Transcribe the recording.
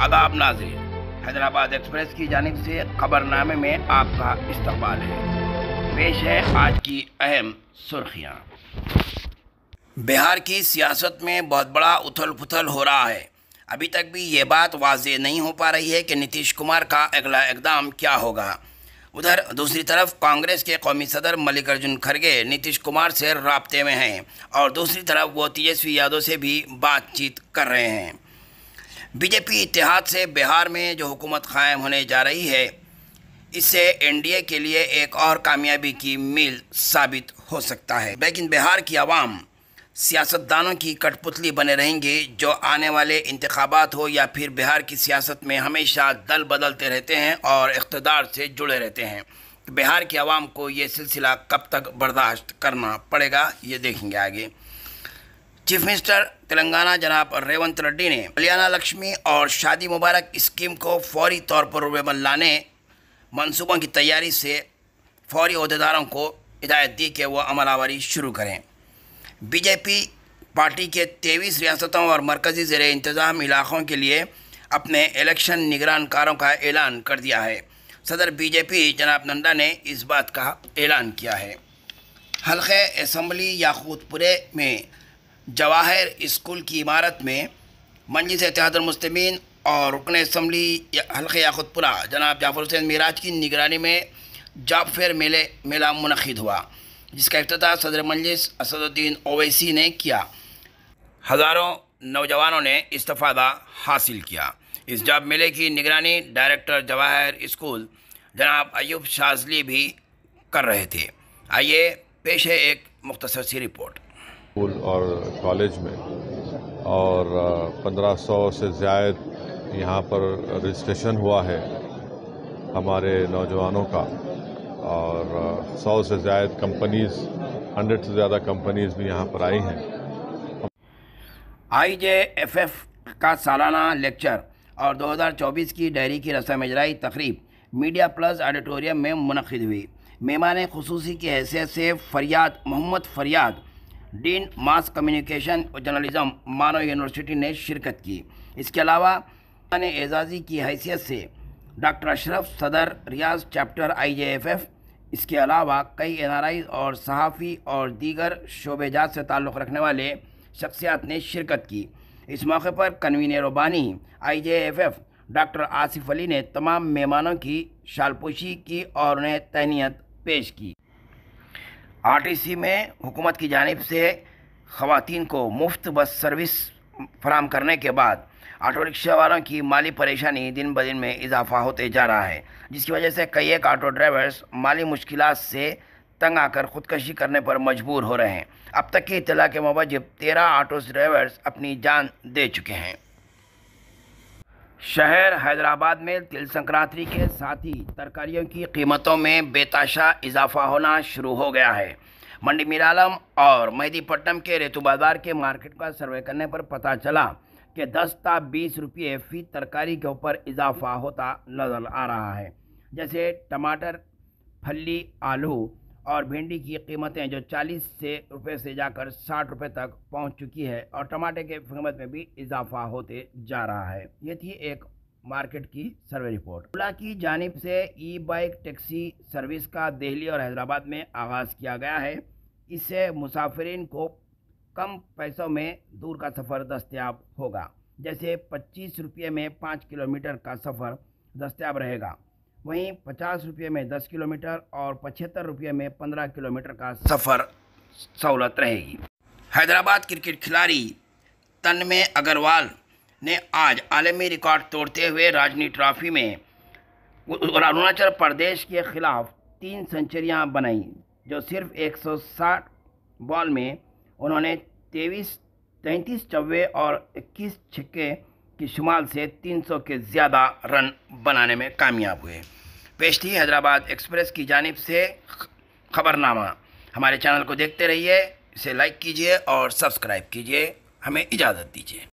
आदाब नाजिर हैदराबाद एक्सप्रेस की जानब से खबरनामे में आपका इस्तेमाल है पेश है आज की अहम सुर्खियाँ बिहार की सियासत में बहुत बड़ा उथल पुथल हो रहा है अभी तक भी ये बात वाज नहीं हो पा रही है कि नीतीश कुमार का अगला इकदाम क्या होगा उधर दूसरी तरफ कांग्रेस के कौमी सदर मल्लिकार्जुन खड़गे नीतीश कुमार से रबते में हैं और दूसरी तरफ वो तेजस्वी यादव से भी बातचीत कर रहे हैं बीजेपी इतिहाद से बिहार में जो हुकूमत कायम होने जा रही है इससे एनडीए के लिए एक और कामयाबी की मील साबित हो सकता है लेकिन बिहार की आवाम सियासतदानों की कठपुतली बने रहेंगे जो आने वाले इंतबात हो या फिर बिहार की सियासत में हमेशा दल बदलते रहते हैं और इकतदार से जुड़े रहते हैं बिहार की आवाम को ये सिलसिला कब तक बर्दाश्त करना पड़ेगा ये देखेंगे आगे चीफ मिनिस्टर तेलंगाना जनाब रेवंत रेड्डी ने कल्याणा लक्ष्मी और शादी मुबारक स्कीम को फौरी तौर पर रूबेबल लाने मनसूबों की तैयारी से फौरी अहदेदारों को हिदायत दी कि वह अमल शुरू करें बीजेपी पार्टी के तेईस रियासतों और मरकज़ी ज़ेर इंतज़ाम इलाक़ों के लिए अपने इलेक्शन निगरानकारों का ऐलान कर दिया है सदर बीजेपी जनाब नंदा ने इस बात का ऐलान किया है हल्के असम्बली याकूतपुरे में जवाहर स्कूल की इमारत में मंजिस एतहादमसलमिन और रुकन इसम्बली हल्क याकुतपुरा जनाब जाफर हुसैन मराज की निगरानी में जॉब फेयर मेले मेला मनद हुआ जिसका अफ्ताह सदर मंजिस असदुद्दीन ओवैसी ने किया हज़ारों नौजवानों ने इस्तफादा हासिल किया इस जॉब मेले की निगरानी डायरेक्टर जवाहर स्कूल जनाब अयूब शाजली भी कर रहे थे आइए पेश है एक मुख्तर सी रिपोर्ट स्कूल और कॉलेज में और 1500 से ज़ायद यहाँ पर रजिस्ट्रेशन हुआ है हमारे नौजवानों का और 100 से ज़ायद कंपनीज़ 100 से ज़्यादा कंपनीज़ भी यहाँ पर आई हैं आई जे एफ एफ का सालाना लेक्चर और 2024 की डायरी की रस्म इजराई तकरीब मीडिया प्लस ऑडिटोरियम में मनद हुई मेहमान खसूसी की हैसियत से Fariyad Mohammad Fariyad dean mass communication और जर्नलिज्म मानव यूनिवर्सिटी ने शिरकत की इसके अलावा ने एजाजी की हैसियत से डॉक्टर अशरफ सदर Riaz chapter I J F F इसके अलावा कई एन और सहाफ़ी और दीगर शोबेजात से ताल्लुक़ रखने वाले शख्सियात ने शिरकत की इस मौके पर convener Robani I J F F doctor Asif Ali ने तमाम मेहमानों की शालपोशी की और उन्हें तहनीत पेश की आरटीसी में हुकूमत की जानब से खातन को मुफ्त बस सर्विस फराम करने के बाद ऑटो रिक्शा वालों की माली परेशानी दिन ब दिन में इजाफा होते जा रहा है जिसकी वजह से कई एक ऑटो ड्राइवर्स माली मुश्किल से तंग आकर खुदकशी करने पर मजबूर हो रहे हैं अब तक की इतला के मुबजब तेरह ऑटो ड्राइवर्स अपनी जान दे चुके हैं शहर हैदराबाद में तिल संक्रांति के साथ ही तरकारियों की कीमतों में बेताशा इजाफा होना शुरू हो गया है मंडी मीरालम और मेहदीपट्टनम के रेतु बाजार के मार्केट का सर्वे करने पर पता चला कि 10 ता बीस रुपये फी तरकारी के ऊपर इजाफा होता नजर आ रहा है जैसे टमाटर फली आलू और भिंडी की कीमतें जो 40 से रुपए से जाकर 60 रुपए तक पहुंच चुकी है और टमाटर के कीमत में भी इजाफा होते जा रहा है ये थी एक मार्केट की सर्वे रिपोर्ट ओला की जानब से ई बाइक टैक्सी सर्विस का दिल्ली और हैदराबाद में आगाज़ किया गया है इससे मुसाफरीन को कम पैसों में दूर का सफ़र दस्तियाब होगा जैसे पच्चीस रुपये में पाँच किलोमीटर का सफ़र दस्तियाब रहेगा वहीं पचास रुपये में दस किलोमीटर और पचहत्तर रुपये में पंद्रह किलोमीटर का सफ़र सहूलत रहेगी हैदराबाद क्रिकेट खिलाड़ी तन्मय अग्रवाल ने आज आलमी रिकॉर्ड तोड़ते हुए राजनी ट्रॉफी में अरुणाचल प्रदेश के खिलाफ तीन सेंचुरियां बनाई जो सिर्फ 160 बॉल में उन्होंने तेईस तैंतीस चौवे और इक्कीस छक्के की शुमाल से 300 के ज़्यादा रन बनाने में कामयाब हुए पेशती हैदराबाद एक्सप्रेस की जानब से खबरनामा हमारे चैनल को देखते रहिए इसे लाइक कीजिए और सब्सक्राइब कीजिए हमें इजाज़त दीजिए